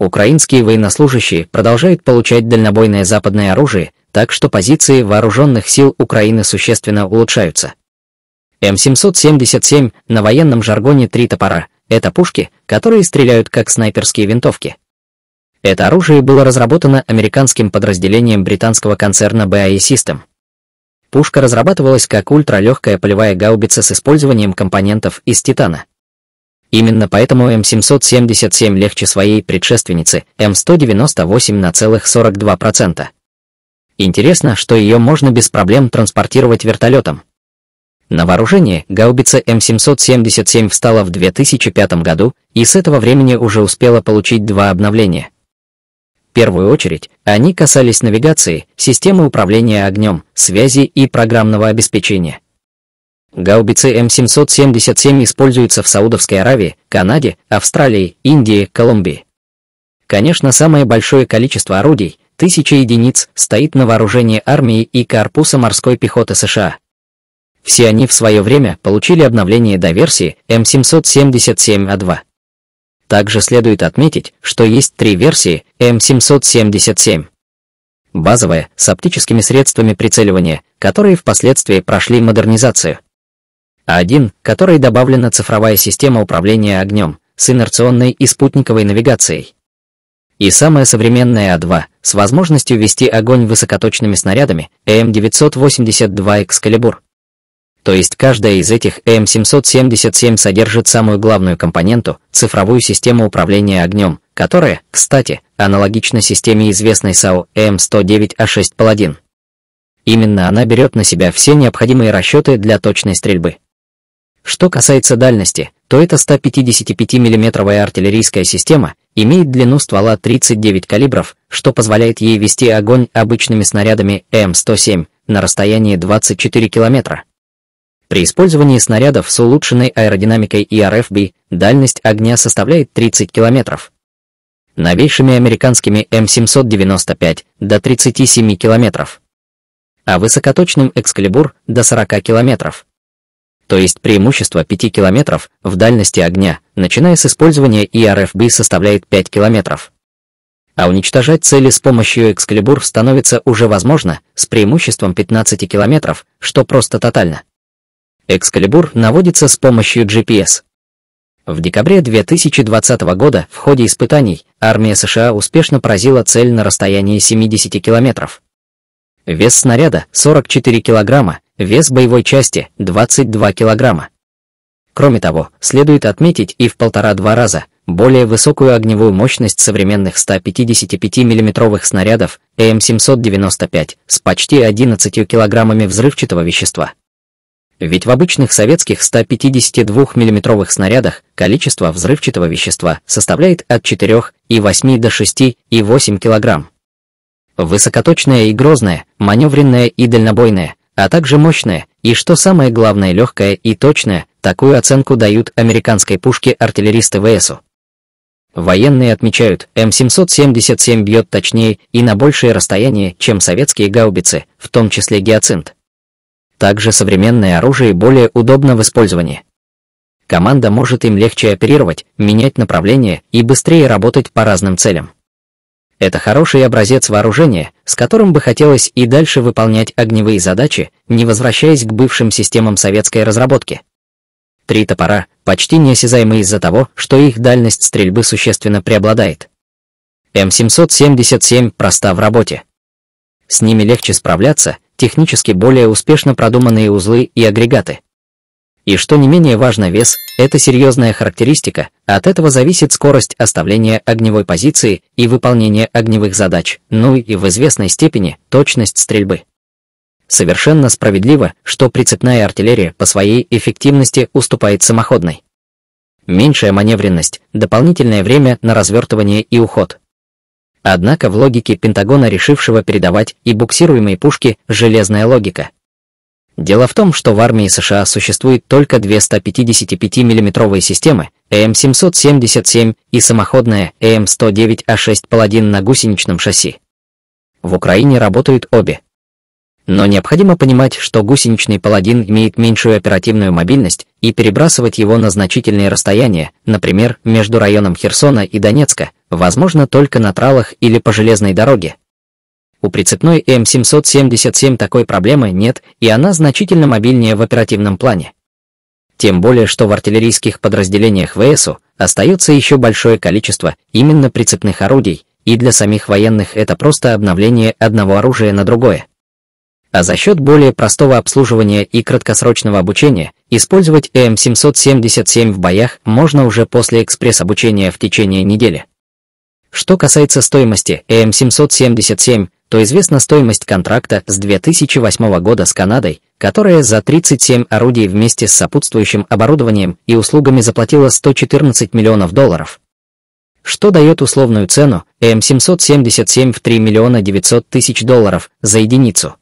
Украинские военнослужащие продолжают получать дальнобойное западное оружие, так что позиции вооруженных сил Украины существенно улучшаются. М777 на военном жаргоне «три топора» — это пушки, которые стреляют как снайперские винтовки. Это оружие было разработано американским подразделением британского концерна BAE System. Пушка разрабатывалась как ультралегкая полевая гаубица с использованием компонентов из титана. Именно поэтому М777 легче своей предшественницы М198 на целых 42%. Интересно, что ее можно без проблем транспортировать вертолетом. На вооружение гаубица М777 встала в 2005 году и с этого времени уже успела получить два обновления. В первую очередь, они касались навигации, системы управления огнем, связи и программного обеспечения. Гаубицы М777 используются в Саудовской Аравии, Канаде, Австралии, Индии, Колумбии. Конечно, самое большое количество орудий, тысяча единиц, стоит на вооружении армии и корпуса морской пехоты США. Все они в свое время получили обновление до версии М777А2. Также следует отметить, что есть три версии М777. Базовая, с оптическими средствами прицеливания, которые впоследствии прошли модернизацию а один, который добавлена цифровая система управления огнем с инерционной и спутниковой навигацией. И самая современная А2 с возможностью вести огонь высокоточными снарядами м 982 «Экскалибур». То есть каждая из этих м 777 содержит самую главную компоненту – цифровую систему управления огнем, которая, кстати, аналогична системе известной САУ М109А6 Паладин. Именно она берет на себя все необходимые расчеты для точной стрельбы. Что касается дальности, то эта 155 миллиметровая артиллерийская система имеет длину ствола 39 калибров, что позволяет ей вести огонь обычными снарядами М107 на расстоянии 24 километра. При использовании снарядов с улучшенной аэродинамикой и РФБ дальность огня составляет 30 километров. Новейшими американскими М795 до 37 километров, а высокоточным Экскалибур до 40 километров то есть преимущество 5 км в дальности огня, начиная с использования ИРФБ составляет 5 км. А уничтожать цели с помощью Экскалибур становится уже возможно, с преимуществом 15 км, что просто тотально. Экскалибур наводится с помощью GPS. В декабре 2020 года в ходе испытаний армия США успешно поразила цель на расстоянии 70 километров. Вес снаряда – 44 килограмма, Вес боевой части – 22 килограмма. Кроме того, следует отметить и в полтора-два раза более высокую огневую мощность современных 155 миллиметровых снарядов м 795 с почти 11 килограммами взрывчатого вещества. Ведь в обычных советских 152 миллиметровых снарядах количество взрывчатого вещества составляет от 4 и 8 до 6 и 8 килограмм. Высокоточная и грозная, маневренная и дальнобойная а также мощное и, что самое главное, легкое и точное, такую оценку дают американской пушке артиллеристы ВСУ. Военные отмечают, М777 бьет точнее и на большее расстояние, чем советские гаубицы, в том числе гиацинт. Также современное оружие более удобно в использовании. Команда может им легче оперировать, менять направление и быстрее работать по разным целям. Это хороший образец вооружения, с которым бы хотелось и дальше выполнять огневые задачи, не возвращаясь к бывшим системам советской разработки. Три топора почти неосязаемы из-за того, что их дальность стрельбы существенно преобладает. М777 проста в работе. С ними легче справляться, технически более успешно продуманные узлы и агрегаты – и что не менее важно, вес – это серьезная характеристика, от этого зависит скорость оставления огневой позиции и выполнение огневых задач, ну и в известной степени точность стрельбы. Совершенно справедливо, что прицепная артиллерия по своей эффективности уступает самоходной. Меньшая маневренность, дополнительное время на развертывание и уход. Однако в логике Пентагона, решившего передавать и буксируемые пушки, железная логика – Дело в том, что в армии США существует только две 155 миллиметровые системы м 777 и самоходная м 109 а «Паладин» на гусеничном шасси. В Украине работают обе. Но необходимо понимать, что гусеничный «Паладин» имеет меньшую оперативную мобильность, и перебрасывать его на значительные расстояния, например, между районом Херсона и Донецка, возможно только на тралах или по железной дороге, у прицепной М777 такой проблемы нет, и она значительно мобильнее в оперативном плане. Тем более, что в артиллерийских подразделениях ВСУ остается еще большое количество именно прицепных орудий, и для самих военных это просто обновление одного оружия на другое. А за счет более простого обслуживания и краткосрочного обучения использовать м 777 в боях можно уже после экспресс-обучения в течение недели. Что касается стоимости м 777 то известна стоимость контракта с 2008 года с Канадой, которая за 37 орудий вместе с сопутствующим оборудованием и услугами заплатила 114 миллионов долларов. Что дает условную цену М777 в 3 миллиона 900 тысяч долларов за единицу.